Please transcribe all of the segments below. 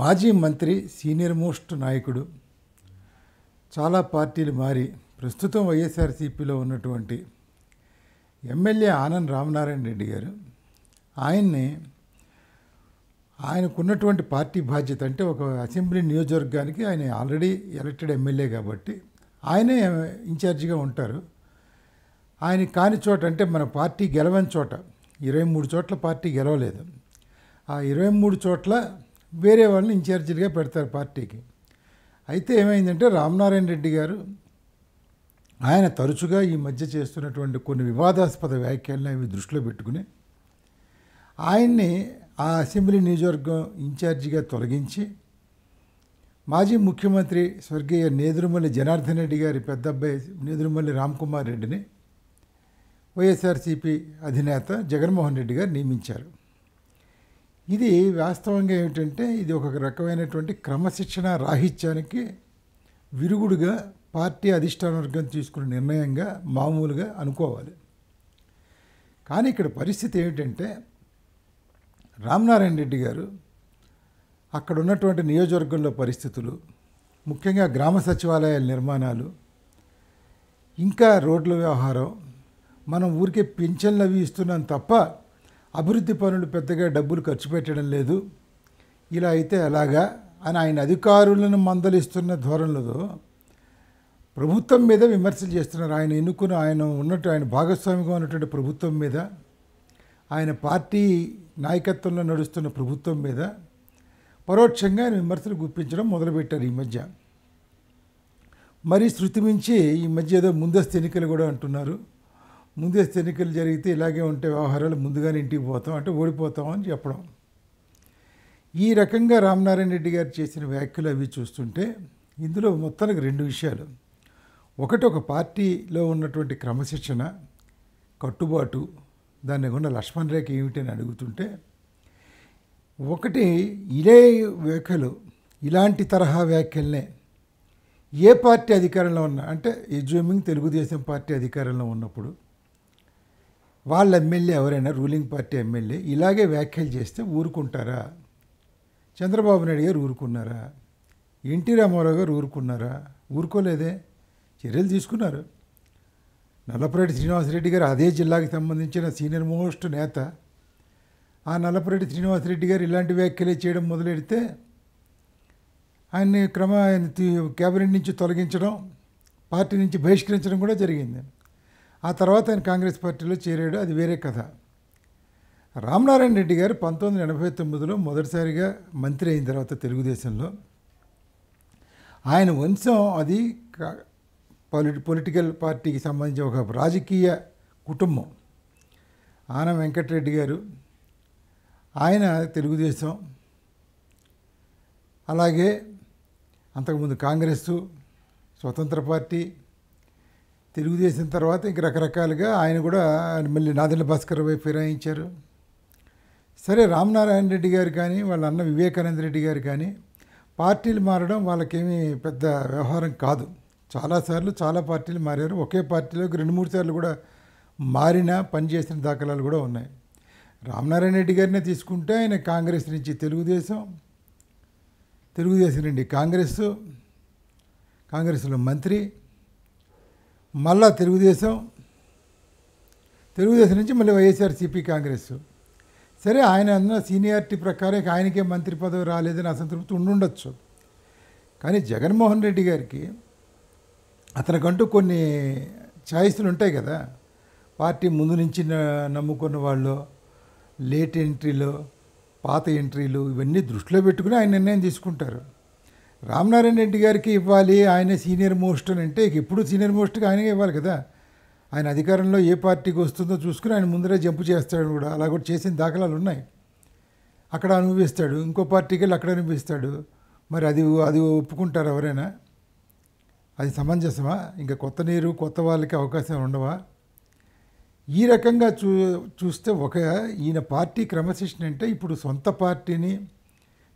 మాజీ మంత్రి senior most నాయకుడు చాలా పార్టీలు మారి ప్రస్తుతం వైఎస్ఆర్సీపీలో ఉన్నటువంటి ఎమ్మెల్యే ఆనంద్ రామనారాయణ రెడ్డి గారు ఆయన్ని ఆయనకున్నటువంటి పార్టీ బాధ్యత అంటే ఒక అసెంబ్లీ నియోజకవర్గానికి ఆయన ఆల్రెడీ ఎలక్టెడ్ ఎమ్మెల్యే కాబట్టి ఆయనే ఇన్ఛార్జిగా ఉంటారు ఆయన కాని చోట అంటే మన పార్టీ గెలవని చోట ఇరవై మూడు చోట్ల పార్టీ గెలవలేదు ఆ ఇరవై మూడు చోట్ల వేరే వాళ్ళని ఇన్ఛార్జీలుగా పెడతారు పార్టీకి అయితే ఏమైందంటే రామనారాయణ రెడ్డి గారు ఆయన తరచుగా ఈ మధ్య చేస్తున్నటువంటి కొన్ని వివాదాస్పద వ్యాఖ్యలను అవి దృష్టిలో పెట్టుకుని ఆయన్ని ఆ అసెంబ్లీ నియోజకవర్గం ఇన్ఛార్జిగా తొలగించి మాజీ ముఖ్యమంత్రి స్వర్గీయ నేదురుమల్లి జనార్దన్ రెడ్డి గారి పెద్ద అబ్బాయి నేదురుమల్లి రామ్కుమార్ రెడ్డిని వైఎస్ఆర్సీపీ అధినేత జగన్మోహన్ రెడ్డి గారు నియమించారు ఇది వాస్తవంగా ఏమిటంటే ఇది ఒక రకమైనటువంటి క్రమశిక్షణ రాహిత్యానికి విరుగుడుగా పార్టీ అధిష్టాన వర్గం తీసుకున్న నిర్ణయంగా మామూలుగా అనుకోవాలి కానీ ఇక్కడ పరిస్థితి ఏమిటంటే రామ్నారాయణ రెడ్డి గారు అక్కడ ఉన్నటువంటి నియోజకవర్గంలో పరిస్థితులు ముఖ్యంగా గ్రామ సచివాలయాల నిర్మాణాలు ఇంకా రోడ్ల వ్యవహారం మనం ఊరికే పింఛన్లు అవి ఇస్తున్నాం తప్ప అభివృద్ధి పనులు పెద్దగా డబ్బులు ఖర్చు పెట్టడం లేదు ఇలా అయితే ఎలాగా అని ఆయన అధికారులను మందలిస్తున్న ధోరణిలో ప్రభుత్వం మీద విమర్శలు చేస్తున్నారు ఆయన ఎన్నుకుని ఆయన ఉన్నట్టు ఆయన భాగస్వామిగా ఉన్నటువంటి ప్రభుత్వం మీద ఆయన పార్టీ నాయకత్వంలో నడుస్తున్న ప్రభుత్వం మీద పరోక్షంగా ఆయన విమర్శలు గుప్పించడం మొదలుపెట్టారు ఈ మధ్య మరీ శృతిమించి ఈ మధ్య ఏదో ముందస్తు ఎన్నికలు కూడా అంటున్నారు ముందస్తు ఎన్నికలు జరిగితే ఇలాగే ఉంటే వ్యవహారాలు ముందుగానే ఇంటికి పోతాం అంటే ఓడిపోతాం అని చెప్పడం ఈ రకంగా రామనారాయణ రెడ్డి గారు చేసిన వ్యాఖ్యలు అవి చూస్తుంటే ఇందులో మొత్తానికి రెండు విషయాలు ఒకటి ఒక పార్టీలో ఉన్నటువంటి క్రమశిక్షణ కట్టుబాటు దాన్ని ఉన్న లక్ష్మణ్ రేఖ ఏమిటని అడుగుతుంటే ఒకటి ఇదే వ్యాఖ్యలు ఇలాంటి తరహా వ్యాఖ్యలనే ఏ పార్టీ అధికారంలో ఉన్నా అంటే ఎజ్యూమింగ్ తెలుగుదేశం పార్టీ అధికారంలో ఉన్నప్పుడు వాళ్ళ ఎమ్మెల్యే ఎవరైనా రూలింగ్ పార్టీ ఎమ్మెల్యే ఇలాగే వ్యాఖ్యలు చేస్తే ఊరుకుంటారా చంద్రబాబు నాయుడు గారు ఊరుకున్నారా ఎన్టీ రామారావు గారు ఊరుకున్నారా ఊరుకోలేదే చర్యలు తీసుకున్నారు నల్లపురెడ్డి శ్రీనివాసరెడ్డి గారు అదే జిల్లాకి సంబంధించిన సీనియర్ మోస్ట్ నేత ఆ నల్లపురెడ్డి శ్రీనివాసరెడ్డి గారు ఇలాంటి వ్యాఖ్యలు చేయడం మొదలెడితే ఆయన్ని క్రమ క్యాబినెట్ నుంచి తొలగించడం పార్టీ నుంచి బహిష్కరించడం కూడా జరిగింది ఆ తర్వాత ఆయన కాంగ్రెస్ పార్టీలో చేరాడు అది వేరే కథ రామనారాయణ రెడ్డి గారు పంతొమ్మిది ఎనభై తొమ్మిదిలో మొదటిసారిగా మంత్రి అయిన తర్వాత తెలుగుదేశంలో ఆయన వంశం అది పొలిటి పొలిటికల్ పార్టీకి సంబంధించిన ఒక రాజకీయ కుటుంబం ఆనం వెంకటరెడ్డి గారు ఆయన తెలుగుదేశం అలాగే అంతకుముందు కాంగ్రెస్ స్వతంత్ర పార్టీ తెలుగుదేశం తర్వాత ఇంక రకరకాలుగా ఆయన కూడా మళ్ళీ నాదెండ్ల భాస్కర్ వైపు ఫిరాయించారు సరే రామనారాయణ రెడ్డి గారు కానీ వాళ్ళ అన్న వివేకానంద రెడ్డి గారు కానీ పార్టీలు మారడం వాళ్ళకేమీ పెద్ద వ్యవహారం కాదు చాలాసార్లు చాలా పార్టీలు మారారు ఒకే పార్టీలోకి రెండు మూడు సార్లు కూడా మారిన పనిచేసిన దాఖలాలు కూడా ఉన్నాయి రామనారాయణ రెడ్డి గారినే తీసుకుంటే ఆయన కాంగ్రెస్ నుంచి తెలుగుదేశం తెలుగుదేశం నుండి కాంగ్రెస్ కాంగ్రెస్లో మంత్రి మళ్ళా తెలుగుదేశం తెలుగుదేశం నుంచి మళ్ళీ వైఎస్ఆర్సీపీ కాంగ్రెస్ సరే ఆయన అన్న సీనియారిటీ ప్రకారం ఆయనకే మంత్రి పదవి రాలేదని అసంతృప్తి ఉండుండొచ్చు కానీ జగన్మోహన్ రెడ్డి గారికి అతనికంటూ కొన్ని ఛాయిస్లు ఉంటాయి కదా పార్టీ ముందు నుంచి నమ్ముకున్న వాళ్ళు లేట్ ఎంట్రీలు పాత ఎంట్రీలు ఇవన్నీ దృష్టిలో పెట్టుకుని ఆయన నిర్ణయం తీసుకుంటారు రామనారాయణ రెడ్డి గారికి ఇవ్వాలి ఆయన సీనియర్ మోస్ట్ అని అంటే ఎప్పుడు సీనియర్ మోస్ట్కి ఆయనే ఇవ్వాలి కదా ఆయన అధికారంలో ఏ పార్టీకి వస్తుందో చూసుకుని ఆయన ముందరే జంపు చేస్తాడు కూడా అలా కూడా చేసిన దాఖలాలు ఉన్నాయి అక్కడ అనుభవిస్తాడు ఇంకో పార్టీకి వెళ్ళి అక్కడ అనుభవిస్తాడు మరి అది అది ఒప్పుకుంటారు ఎవరైనా అది సమంజసమా ఇంకా కొత్త నీరు కొత్త వాళ్ళకి అవకాశం ఉండవా ఈ రకంగా చూ చూస్తే ఒక ఈయన పార్టీ క్రమశిక్షణ అంటే ఇప్పుడు సొంత పార్టీని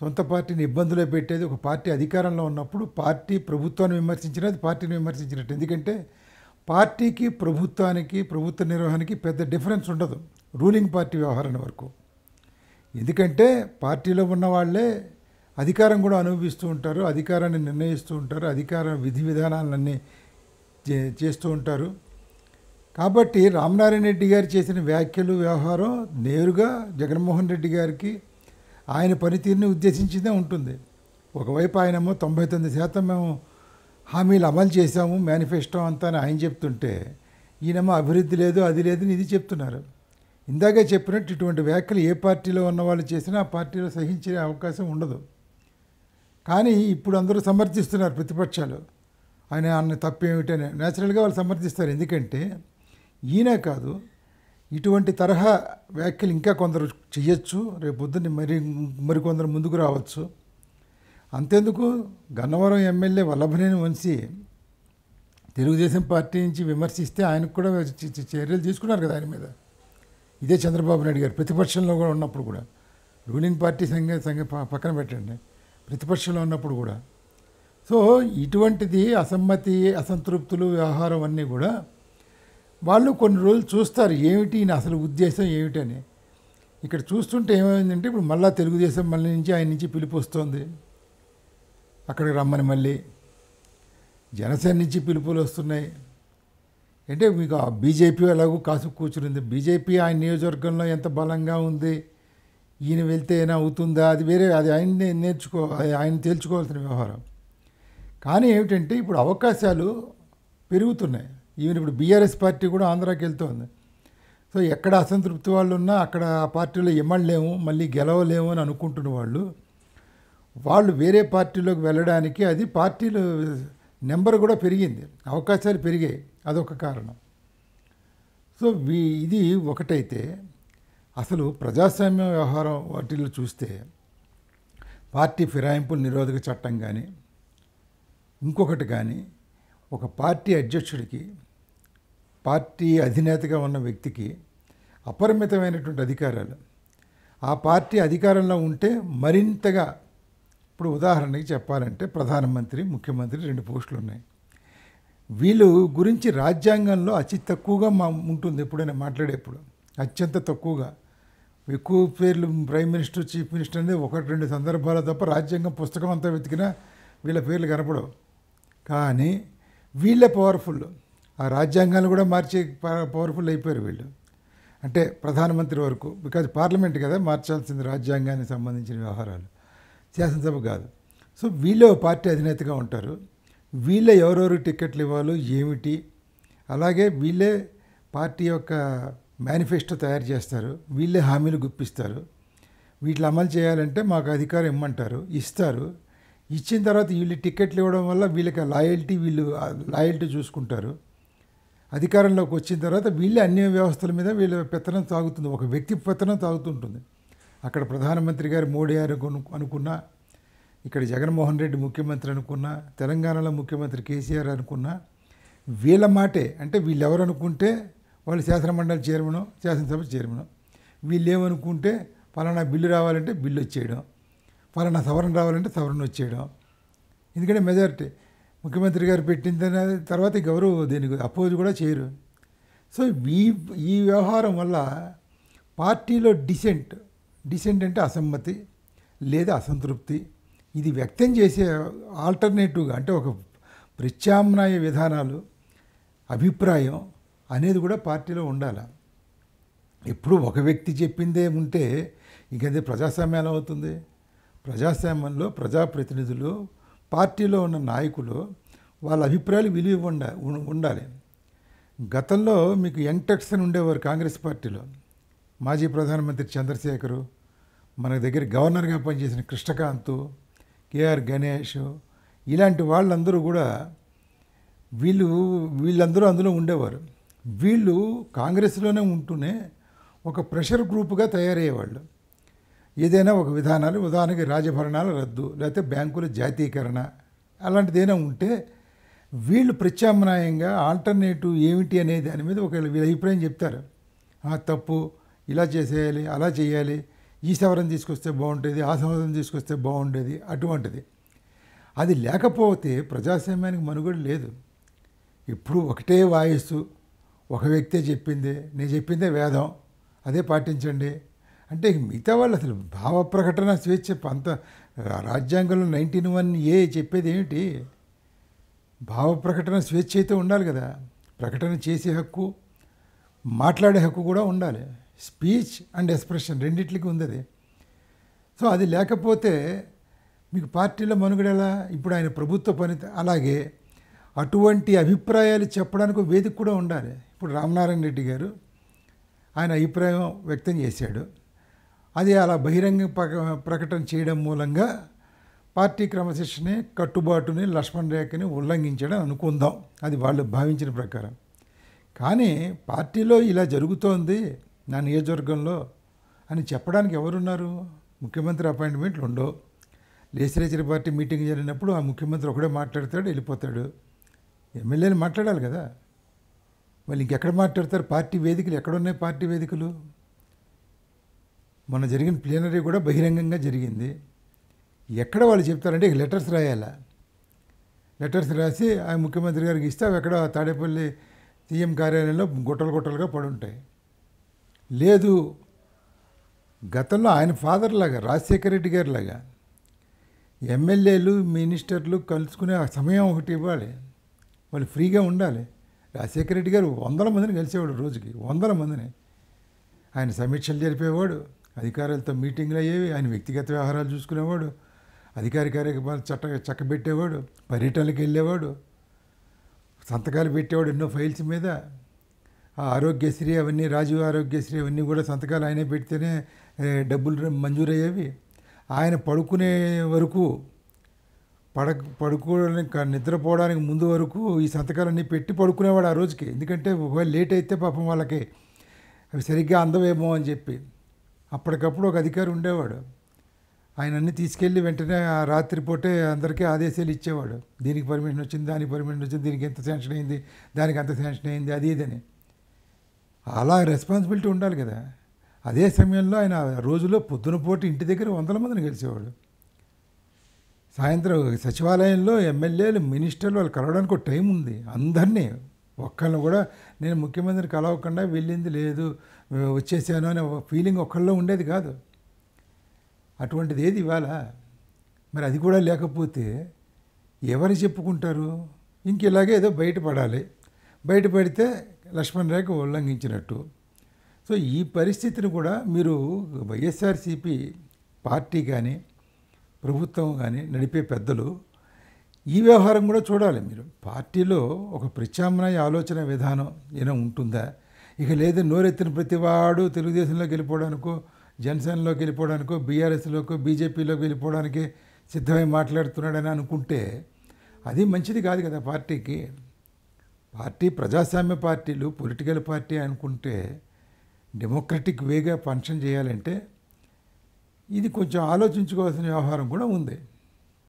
సొంత పార్టీని ఇబ్బందులో పెట్టేది ఒక పార్టీ అధికారంలో ఉన్నప్పుడు పార్టీ ప్రభుత్వాన్ని విమర్శించినది పార్టీని విమర్శించినట్టు ఎందుకంటే పార్టీకి ప్రభుత్వానికి ప్రభుత్వ నిర్వహణకి పెద్ద డిఫరెన్స్ ఉండదు రూలింగ్ పార్టీ వ్యవహారం వరకు ఎందుకంటే పార్టీలో ఉన్న వాళ్ళే అధికారం కూడా అనుభవిస్తూ ఉంటారు అధికారాన్ని నిర్ణయిస్తూ ఉంటారు అధికార విధి విధానాలన్నీ చేస్తూ ఉంటారు కాబట్టి రామనారాయణ రెడ్డి గారు చేసిన వ్యాఖ్యలు వ్యవహారం నేరుగా జగన్మోహన్ రెడ్డి గారికి ఆయన పనితీరుని ఉద్దేశించిందే ఉంటుంది ఒకవైపు ఆయనేమో తొంభై తొమ్మిది శాతం మేము హామీలు అమలు చేశాము మేనిఫెస్టో అంతా అని ఆయన చెప్తుంటే ఈయనమ్మ అభివృద్ధి లేదు అది లేదని ఇది చెప్తున్నారు ఇందాకే చెప్పినట్టు ఇటువంటి వ్యాఖ్యలు ఏ పార్టీలో ఉన్నవాళ్ళు చేసినా ఆ పార్టీలో సహించే అవకాశం ఉండదు కానీ ఇప్పుడు అందరూ సమర్థిస్తున్నారు ప్రతిపక్షాలు ఆయన అన్న తప్పేమిటని న్యాచురల్గా వాళ్ళు సమర్థిస్తారు ఎందుకంటే ఈయన కాదు ఇటువంటి తరహా వ్యాఖ్యలు ఇంకా కొందరు చేయొచ్చు పొద్దున్నే మరి మరికొందరు ముందుకు రావచ్చు అంతేందుకు గన్నవరం ఎమ్మెల్యే వల్లభనేని వంశీ తెలుగుదేశం పార్టీ నుంచి విమర్శిస్తే ఆయనకు కూడా చర్యలు తీసుకున్నారు కదా ఆయన మీద ఇదే చంద్రబాబు నాయుడు గారు ప్రతిపక్షంలో కూడా ఉన్నప్పుడు కూడా రూలింగ్ పార్టీ సంఘ సంఘ పక్కన పెట్టండి ప్రతిపక్షంలో ఉన్నప్పుడు కూడా సో ఇటువంటిది అసమ్మతి అసంతృప్తులు వ్యవహారం అన్నీ కూడా వాళ్ళు కొన్ని రోజులు చూస్తారు ఏమిటి నా అసలు ఉద్దేశం ఏమిటని ఇక్కడ చూస్తుంటే ఏమైందంటే ఇప్పుడు మళ్ళీ తెలుగుదేశం మళ్ళీ నుంచి ఆయన నుంచి పిలుపు వస్తుంది అక్కడికి రమ్మని మళ్ళీ జనసేన నుంచి పిలుపులు వస్తున్నాయి అంటే మీకు ఆ బీజేపీ ఎలాగో కాసు కూర్చుంది బీజేపీ ఆయన నియోజకవర్గంలో ఎంత బలంగా ఉంది ఈయన వెళ్తే ఏమైనా అవుతుందా అది వేరే అది ఆయన నేర్చుకో ఆయన తేల్చుకోవాల్సిన వ్యవహారం కానీ ఏమిటంటే ఇప్పుడు అవకాశాలు పెరుగుతున్నాయి ఈవెన్ ఇప్పుడు బీఆర్ఎస్ పార్టీ కూడా ఆంధ్రాకి వెళ్తోంది సో ఎక్కడ అసంతృప్తి వాళ్ళు ఉన్నా అక్కడ ఆ పార్టీలో ఇమ్మడలేము మళ్ళీ గెలవలేము అని అనుకుంటున్న వాళ్ళు వాళ్ళు వేరే పార్టీలోకి వెళ్ళడానికి అది పార్టీలు నెంబర్ కూడా పెరిగింది అవకాశాలు పెరిగాయి అదొక కారణం సో ఇది ఒకటైతే అసలు ప్రజాస్వామ్య వ్యవహారం వాటిల్లో చూస్తే పార్టీ ఫిరాయింపుల నిరోధక చట్టం కానీ ఇంకొకటి కానీ ఒక పార్టీ అధ్యక్షుడికి పార్టీ అధినేతగా ఉన్న వ్యక్తికి అపరిమితమైనటువంటి అధికారాలు ఆ పార్టీ అధికారంలో ఉంటే మరింతగా ఇప్పుడు ఉదాహరణకి చెప్పాలంటే ప్రధానమంత్రి ముఖ్యమంత్రి రెండు పోస్టులు ఉన్నాయి వీళ్ళు గురించి రాజ్యాంగంలో అతి తక్కువగా మా ఉంటుంది ఎప్పుడైనా మాట్లాడేప్పుడు అత్యంత తక్కువగా ఎక్కువ పేర్లు ప్రైమ్ మినిస్టర్ చీఫ్ మినిస్టర్ అనేది ఒకటి రెండు సందర్భాలు తప్ప రాజ్యాంగం పుస్తకం అంతా వెతికినా వీళ్ళ పేర్లు కనపడవు కానీ వీళ్ళే పవర్ఫుల్ ఆ రాజ్యాంగాన్ని కూడా మార్చే పవర్ఫుల్ అయిపోయారు వీళ్ళు అంటే ప్రధానమంత్రి వరకు బికాజ్ పార్లమెంట్ కదా మార్చాల్సింది రాజ్యాంగానికి సంబంధించిన వ్యవహారాలు శాసనసభ కాదు సో వీళ్ళు పార్టీ అధినేతగా ఉంటారు వీళ్ళే ఎవరెవరు టికెట్లు ఇవ్వాలో ఏమిటి అలాగే వీళ్ళే పార్టీ యొక్క మేనిఫెస్టో తయారు చేస్తారు వీళ్ళే హామీలు గుప్పిస్తారు వీటిని అమలు చేయాలంటే మాకు అధికారం ఇమ్మంటారు ఇస్తారు ఇచ్చిన తర్వాత వీళ్ళు టికెట్లు ఇవ్వడం వల్ల వీళ్ళకి లాయల్టీ వీళ్ళు లాయల్టీ చూసుకుంటారు అధికారంలోకి వచ్చిన తర్వాత వీళ్ళే అన్ని వ్యవస్థల మీద వీళ్ళ పెత్తనం తాగుతుంది ఒక వ్యక్తి పెత్తనం తాగుతుంటుంది అక్కడ ప్రధానమంత్రి గారు మోడీ గారు అనుకున్నా ఇక్కడ జగన్మోహన్ రెడ్డి ముఖ్యమంత్రి అనుకున్నా తెలంగాణలో ముఖ్యమంత్రి కేసీఆర్ అనుకున్నా వీళ్ళ మాటే అంటే వీళ్ళెవరు అనుకుంటే వాళ్ళు శాసనమండలి చైర్మను శాసనసభ చైర్మను వీళ్ళు ఏమనుకుంటే పలానా బిల్లు రావాలంటే బిల్లు వచ్చేయడం పలానా సవరణ రావాలంటే సవరణ వచ్చేయడం ఎందుకంటే మెజారిటీ ముఖ్యమంత్రి గారు పెట్టిన తర్వాత గౌరవ దీనికి అపోజ్ కూడా చేయరు సో ఈ ఈ వ్యవహారం వల్ల పార్టీలో డిసెంట్ డిసెంట్ అంటే అసమ్మతి లేదా అసంతృప్తి ఇది వ్యక్తం చేసే ఆల్టర్నేటివ్గా అంటే ఒక ప్రత్యామ్నాయ విధానాలు అభిప్రాయం అనేది కూడా పార్టీలో ఉండాలి ఎప్పుడు ఒక వ్యక్తి చెప్పిందే ఉంటే ఇంకైతే ప్రజాస్వామ్యాలు అవుతుంది ప్రజాస్వామ్యంలో ప్రజాప్రతినిధులు పార్టీలో ఉన్న నాయకులు వాళ్ళ అభిప్రాయాలు విలువ ఉండాలి గతంలో మీకు యంగ్టెక్స్ అని ఉండేవారు కాంగ్రెస్ పార్టీలో మాజీ ప్రధానమంత్రి చంద్రశేఖరు మన దగ్గర గవర్నర్గా పనిచేసిన కృష్ణకాంత్ కేఆర్ గణేష్ ఇలాంటి వాళ్ళందరూ కూడా వీళ్ళు వీళ్ళందరూ అందులో ఉండేవారు వీళ్ళు కాంగ్రెస్లోనే ఉంటూనే ఒక ప్రెషర్ గ్రూప్గా తయారయ్యేవాళ్ళు ఏదైనా ఒక విధానాలు ఉదాహరణకి రాజభరణాలు రద్దు లేకపోతే బ్యాంకుల జాతీకరణ అలాంటిది ఏదైనా ఉంటే వీళ్ళు ప్రత్యామ్నాయంగా ఆల్టర్నేటివ్ ఏమిటి అనే దాని మీద ఒకవేళ వీళ్ళ అభిప్రాయం చెప్తారు తప్పు ఇలా చేసేయాలి అలా చేయాలి ఈ సవరణ తీసుకొస్తే బాగుంటుంది ఆ సవరణ తీసుకొస్తే బాగుండేది అటువంటిది అది లేకపోతే ప్రజాస్వామ్యానికి మనుగడ లేదు ఇప్పుడు ఒకటే వాయిస్సు ఒక వ్యక్తే చెప్పింది నేను చెప్పిందే వేదం అదే పాటించండి అంటే మిగతా వాళ్ళు అసలు భావ ప్రకటన స్వేచ్ఛ పంత రాజ్యాంగంలో నైన్టీన్ వన్ ఏ చెప్పేది ఏమిటి భావ ప్రకటన స్వేచ్ఛ అయితే ఉండాలి కదా ప్రకటన చేసే హక్కు మాట్లాడే హక్కు కూడా ఉండాలి స్పీచ్ అండ్ ఎక్స్ప్రెషన్ రెండిట్లకి ఉంది అది సో అది లేకపోతే మీకు పార్టీలో మనుగడలా ఇప్పుడు ఆయన ప్రభుత్వ పని అలాగే అటువంటి అభిప్రాయాలు చెప్పడానికి వేదిక కూడా ఉండాలి ఇప్పుడు రామనారాయణ రెడ్డి గారు ఆయన అభిప్రాయం వ్యక్తం చేశాడు అది అలా బహిరంగ ప్రకటన చేయడం మూలంగా పార్టీ క్రమశిక్షణని కట్టుబాటుని లక్ష్మణ్ రేఖని ఉల్లంఘించడం అనుకుందాం అది వాళ్ళు భావించిన ప్రకారం కానీ పార్టీలో ఇలా జరుగుతోంది నా నియోజకవర్గంలో అని చెప్పడానికి ఎవరున్నారు ముఖ్యమంత్రి అపాయింట్మెంట్లు ఉండవు లేసిరేచర్ పార్టీ మీటింగ్ జరిగినప్పుడు ఆ ముఖ్యమంత్రి ఒకడే మాట్లాడతాడు వెళ్ళిపోతాడు ఎమ్మెల్యేలు మాట్లాడాలి కదా వాళ్ళు ఇంకెక్కడ మాట్లాడతారు పార్టీ వేదికలు ఎక్కడున్నాయి పార్టీ వేదికలు మన జరిగిన ప్లీనరీ కూడా బహిరంగంగా జరిగింది ఎక్కడ వాళ్ళు చెప్తారంటే లెటర్స్ రాయాలా లెటర్స్ రాసి ఆ ముఖ్యమంత్రి గారికి ఇస్తే అక్కడ ఎక్కడ తాడేపల్లి సీఎం కార్యాలయంలో గుట్టలు గుట్టలుగా పడుంటాయి లేదు గతంలో ఆయన ఫాదర్ లాగా రాజశేఖర రెడ్డి గారి లాగా ఎమ్మెల్యేలు మినిస్టర్లు కలుసుకునే ఆ సమయం ఒకటి ఇవ్వాలి వాళ్ళు ఫ్రీగా ఉండాలి రాజశేఖర రెడ్డి గారు వందల మందిని కలిసేవాడు రోజుకి వందల మందిని ఆయన సమీక్షలు జరిపేవాడు అధికారులతో మీటింగ్లు అయ్యేవి ఆయన వ్యక్తిగత వ్యవహారాలు చూసుకునేవాడు అధికారి కార్యక్రమాలు చట్ట చక్కబెట్టేవాడు పర్యటనలకు వెళ్ళేవాడు సంతకాలు పెట్టేవాడు ఎన్నో ఫైల్స్ మీద ఆ ఆరోగ్యశ్రీ అవన్నీ రాజీవ్ ఆరోగ్యశ్రీ అవన్నీ కూడా సంతకాలు ఆయనే పెడితేనే డబ్బులు మంజూరయ్యేవి ఆయన పడుకునే వరకు పడ పడుకోవడానికి నిద్రపోవడానికి ముందు వరకు ఈ సంతకాలన్నీ పెట్టి పడుకునేవాడు ఆ రోజుకి ఎందుకంటే ఒకవేళ లేట్ అయితే పాపం వాళ్ళకి అవి సరిగ్గా అందవేమో అని చెప్పి అప్పటికప్పుడు ఒక అధికారి ఉండేవాడు ఆయన అన్ని తీసుకెళ్ళి వెంటనే ఆ రాత్రిపూటే అందరికీ ఆదేశాలు ఇచ్చేవాడు దీనికి పర్మిషన్ వచ్చింది దానికి పర్మిషన్ వచ్చింది దీనికి ఎంత శాంక్షన్ అయింది దానికి అంత శాంక్షన్ అయింది అది ఇదని అలా రెస్పాన్సిబిలిటీ ఉండాలి కదా అదే సమయంలో ఆయన రోజులో పొద్దున పోటు ఇంటి దగ్గర వందల మందిని కలిసేవాడు సాయంత్రం సచివాలయంలో ఎమ్మెల్యేలు మినిస్టర్లు వాళ్ళు కలవడానికి ఒక టైం ఉంది అందరినీ ఒక్కళ్ళని కూడా నేను ముఖ్యమంత్రిని కలవకుండా వెళ్ళింది లేదు వచ్చేసాను అనే ఫీలింగ్ ఒక్కళ్ళో ఉండేది కాదు అటువంటిది ఏది ఇవాళ మరి అది కూడా లేకపోతే ఎవరు చెప్పుకుంటారు ఇంక ఇలాగే ఏదో బయటపడాలి బయటపడితే లక్ష్మణ్ రేఖ ఉల్లంఘించినట్టు సో ఈ పరిస్థితిని కూడా మీరు వైఎస్ఆర్సీపీ పార్టీ కానీ ప్రభుత్వం కానీ నడిపే పెద్దలు ఈ వ్యవహారం కూడా చూడాలి మీరు పార్టీలో ఒక ప్రత్యామ్నాయ ఆలోచన విధానం ఏమైనా ఉంటుందా ఇక లేదు నోరెత్తిన ప్రతివాడు తెలుగుదేశంలోకి వెళ్ళిపోవడానికో జనసేనలోకి వెళ్ళిపోవడానికో బీఆర్ఎస్లోకో బీజేపీలోకి వెళ్ళిపోవడానికి సిద్ధమై మాట్లాడుతున్నాడని అనుకుంటే అది మంచిది కాదు కదా పార్టీకి పార్టీ ప్రజాస్వామ్య పార్టీలు పొలిటికల్ పార్టీ అనుకుంటే డెమోక్రటిక్ వేగా ఫంక్షన్ చేయాలంటే ఇది కొంచెం ఆలోచించుకోవాల్సిన వ్యవహారం కూడా ఉంది